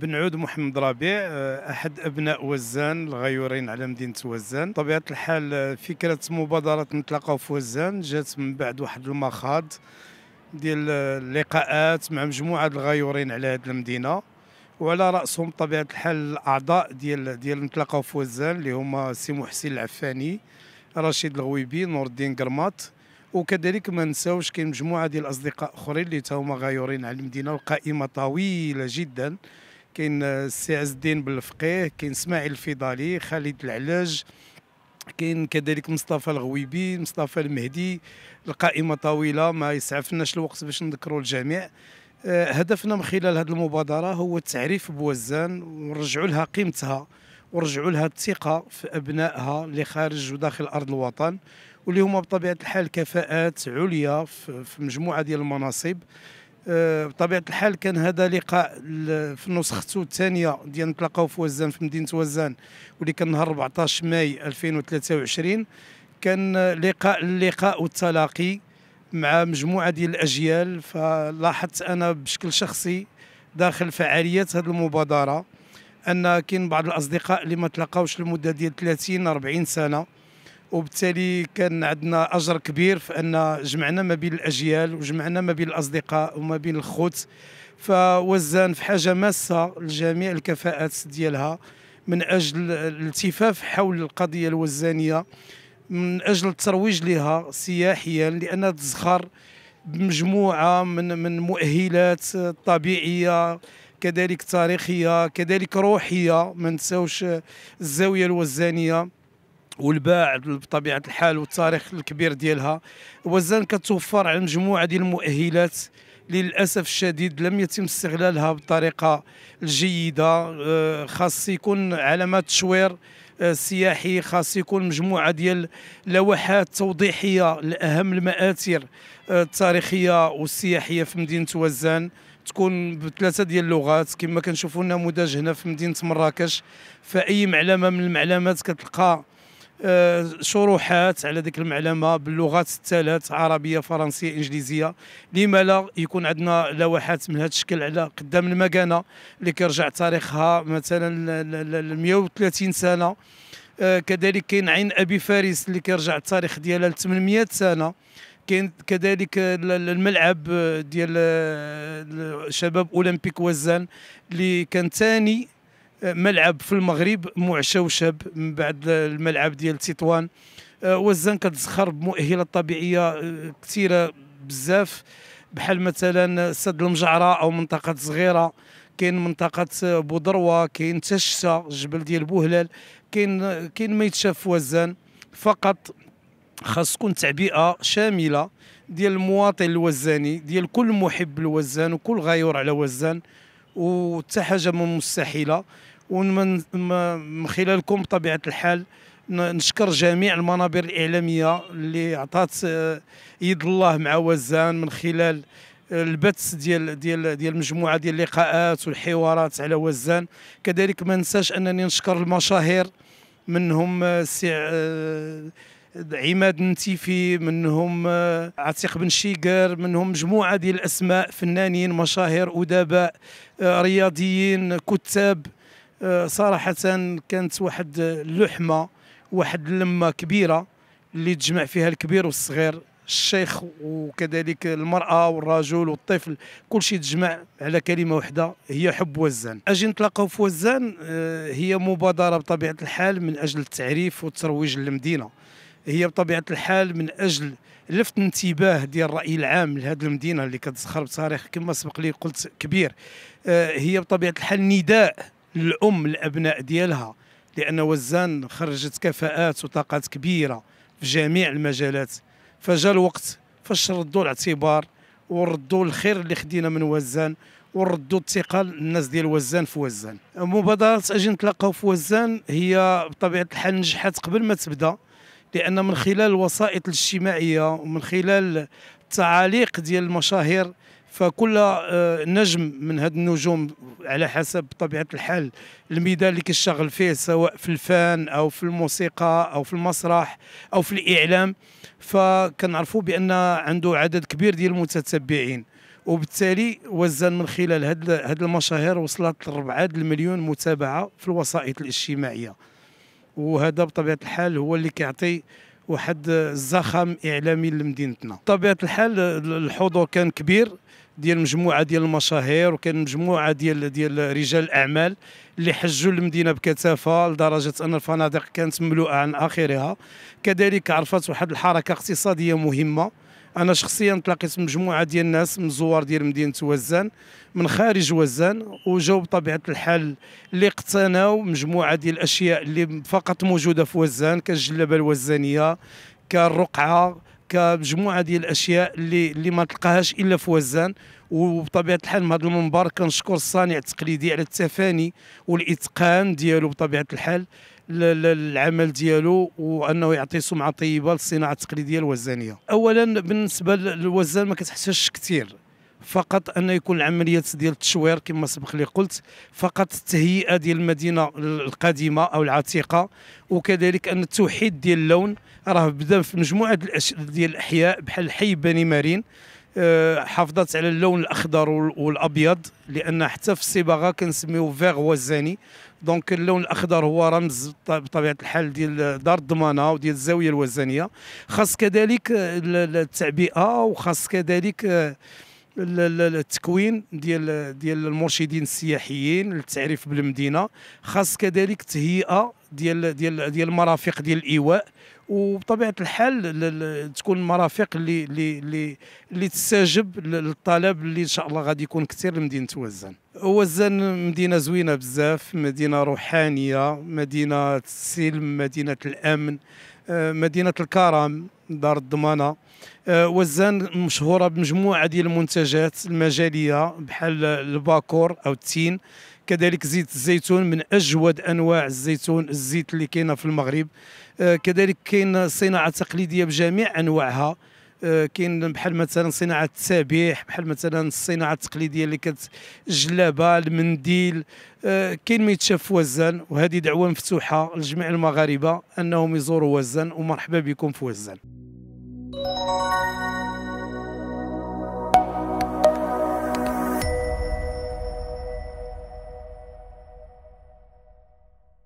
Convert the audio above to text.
بن عود محمد ربيع آه، احد ابناء وزان الغيورين على مدينه وزان طبيعه الحال آه، فكره مبادره نتلاقاو في وزان جات من بعد واحد المخاض ديال آه، اللقاءات مع مجموعه الغيورين على هذه المدينه وعلى راسهم طبيعه الحال الاعضاء ديال ديال نتلاقاو في وزان اللي هما سي محسن العفاني رشيد الغويبي نور الدين قرماط وكذلك ما نساوش كاين مجموعه ديال الاصدقاء اخرين اللي تا هما غيورين على المدينه القائمه طويله جدا كاين سي عز الدين بالفقيه كاين اسماعيل الفضالي خالد العلاج كاين كذلك مصطفى الغويبي مصطفى المهدي القائمه طويله ما يسعفناش الوقت باش نذكروا الجميع آه، هدفنا من خلال هذه المبادره هو تعريف بوزان ونرجعوا لها قيمتها ورجعوا لها الثقه في ابنائها اللي خارج وداخل ارض الوطن واللي هما بطبيعه الحال كفاءات عليا في مجموعه ديال المناصب آه، بطبيعه الحال كان هذا لقاء في نسخته الثانيه ديال نتلاقاو في وزان في مدينه وزان واللي كان نهار 14 ماي 2023 كان لقاء اللقاء والتلاقي مع مجموعه ديال الاجيال فلاحظت انا بشكل شخصي داخل فعاليات هذه المبادره ان كاين بعض الاصدقاء اللي ما تلاقاوش لمده ديال 30 40 سنه وبالتالي كان عندنا اجر كبير في ان جمعنا ما بين الاجيال وجمعنا ما بين الاصدقاء وما بين الخوت فوزان في حاجه ماسه لجميع الكفاءات ديالها من اجل الالتفاف حول القضيه الوزانيه من اجل الترويج لها سياحيا لانها تزخر بمجموعه من من مؤهلات طبيعيه كذلك تاريخيه كذلك روحيه ما نساوش الزاويه الوزانيه والباع بطبيعه الحال والتاريخ الكبير ديالها وزان كتوفر على مجموعه ديال المؤهلات للاسف الشديد لم يتم استغلالها بطريقه الجيده آه، خاص يكون علامات تشوير آه، سياحي خاص يكون مجموعه ديال لوحات توضيحيه لاهم المآثر آه، التاريخيه والسياحيه في مدينه وزان تكون بثلاثه ديال اللغات كما كنشوفوا النموذج هنا في مدينه مراكش فاي معلمه من المعلمات كتلقى آه، شروحات على ذيك المعلمه باللغات الثلاث عربيه فرنسيه انجليزيه لما لا يكون عندنا لوحات من هذا الشكل على قدام المكانه اللي كيرجع تاريخها مثلا ل 130 سنه آه، كذلك كاين عين ابي فارس اللي كيرجع التاريخ ديالها ل 800 سنه كاين كذلك الملعب ديال آه، شباب اولمبيك وزان اللي كان ثاني ملعب في المغرب معشوشب من بعد الملعب ديال تطوان آه، وزان كتزخر بمؤهلات طبيعيه آه، كثيره بزاف بحال مثلا سد المجعره او منطقه صغيره كاين منطقه آه، بودروه كاين تشتا جبل ديال بوهلال كاين كاين ما يتشاف وزان فقط خاص تكون تعبئه شامله ديال المواطن الوزاني ديال كل محب الوزان وكل غيور على وزان وحتى حاجه مستحيله ومن خلالكم بطبيعه الحال نشكر جميع المنابر الاعلاميه اللي عطات آه، يد الله مع وزان من خلال آه، البث ديال ديال ديال مجموعه ديال اللقاءات والحوارات على وزان كذلك ما ننساش انني نشكر المشاهير منهم آه، السي عماد النتيفي منهم عتيق بن شيقر منهم مجموعه ديال الاسماء فنانين مشاهير ادباء رياضيين كتاب آه، صراحه كانت واحد اللحمه واحد اللمه كبيره اللي تجمع فيها الكبير والصغير الشيخ وكذلك المرأة والرجل والطفل كل شيء تجمع على كلمة واحدة هي حب وزان أجي نتلاقاو في وزان آه، هي مبادرة بطبيعة الحال من أجل التعريف والترويج للمدينة هي بطبيعة الحال من أجل لفت انتباه ديال الرأي العام لهذه المدينة اللي كتزخر بتاريخ كما سبق لي قلت كبير آه، هي بطبيعة الحال نداء الام الابناء ديالها لان وزان خرجت كفاءات وطاقات كبيره في جميع المجالات فجا الوقت فاش ردوا الاعتبار وردوا الخير اللي خدينا من وزان وردوا الثقه للناس ديال وزان في وزان مبادره اجي نتلاقاو في وزان هي بطبيعه الحال نجحت قبل ما تبدا لان من خلال الوسائط الاجتماعيه ومن خلال التعاليق ديال المشاهير فكل آه، نجم من هاد النجوم على حسب طبيعة الحال الميدان اللي كيشتغل فيه سواء في الفن أو في الموسيقى أو في المسرح أو في الإعلام فكنعرفوا بأن عنده عدد كبير ديال المتتبعين وبالتالي وزن من خلال هاد هاد المشاهير وصلت لربعة المليون متابعة في الوسائط الاجتماعية وهذا بطبيعة الحال هو اللي كيعطي واحد الزخم إعلامي لمدينتنا بطبيعة الحال الحضور كان كبير ديال مجموعه ديال المشاهير وكان مجموعه ديال ديال رجال الاعمال اللي حجوا المدينه بكثافه لدرجه ان الفنادق كانت مملوءه عن اخرها كذلك عرفت واحد الحركه اقتصاديه مهمه انا شخصيا تلاقيت مجموعه ديال الناس من الزوار ديال مدينه وزان من خارج وزان وجاو بطبيعه الحال اللي اقتناوا مجموعه ديال الاشياء اللي فقط موجوده في وزان كالجلبه الوزانيه كالرقعه كمجموعه ديال الاشياء اللي اللي ما تلقاهاش الا في وزان وبطبيعه الحال من هذا المنبر كنشكر الصانع التقليدي على التفاني والاتقان ديالو بطبيعه الحال العمل ديالو وانه يعطي سمعه طيبه للصناعه التقليديه الوزانيه اولا بالنسبه للوزان ما كتحسش كثير فقط ان يكون العمليات ديال التشوير كما سبق لي قلت فقط التهيئه ديال المدينه القديمه او العتيقه وكذلك ان التوحيد ديال اللون راه بدا في مجموعه ديال الاحياء بحال حي بني مارين آه، حافظت على اللون الاخضر والابيض لان حتى في الصباغه كنسميو فيغ وزاني دونك اللون الاخضر هو رمز بطبيعه الحال ديال دار الضمانه وديال الزاويه الوزانيه خاص كذلك التعبئه وخاص كذلك آه، التكوين ديال ديال المرشدين السياحيين للتعريف بالمدينه خاص كذلك تهيئه ديال ديال ديال المرافق ديال الايواء وبطبيعه الحال تكون المرافق اللي اللي اللي تستجب للطلب اللي ان شاء الله غادي يكون كثير لمدينه وزان وزان مدينه زوينه بزاف مدينه روحانيه مدينه السلم مدينه الامن آه، مدينه الكرم دار الضمانه آه، وزان مشهوره بمجموعه ديال المنتجات المجاليه بحال الباكور او التين كذلك زيت الزيتون من اجود انواع الزيتون الزيت اللي كاينه في المغرب آه، كذلك كاين صناعه تقليديه بجميع انواعها آه، كاين بحال مثلا صناعه التسابيح بحال مثلا الصناعه التقليديه اللي كانت الجلابه المنديل كاين ما يتشاف في وزان وهذه دعوه مفتوحه لجميع المغاربه انهم يزوروا وزان ومرحبا بكم في وزان thank you